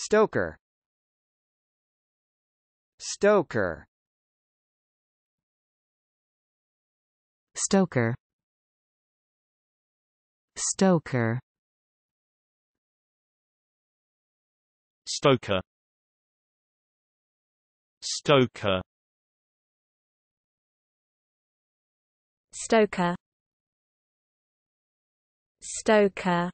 Stoker Stoker Stoker Stoker Stoker Stoker Stoker Stoker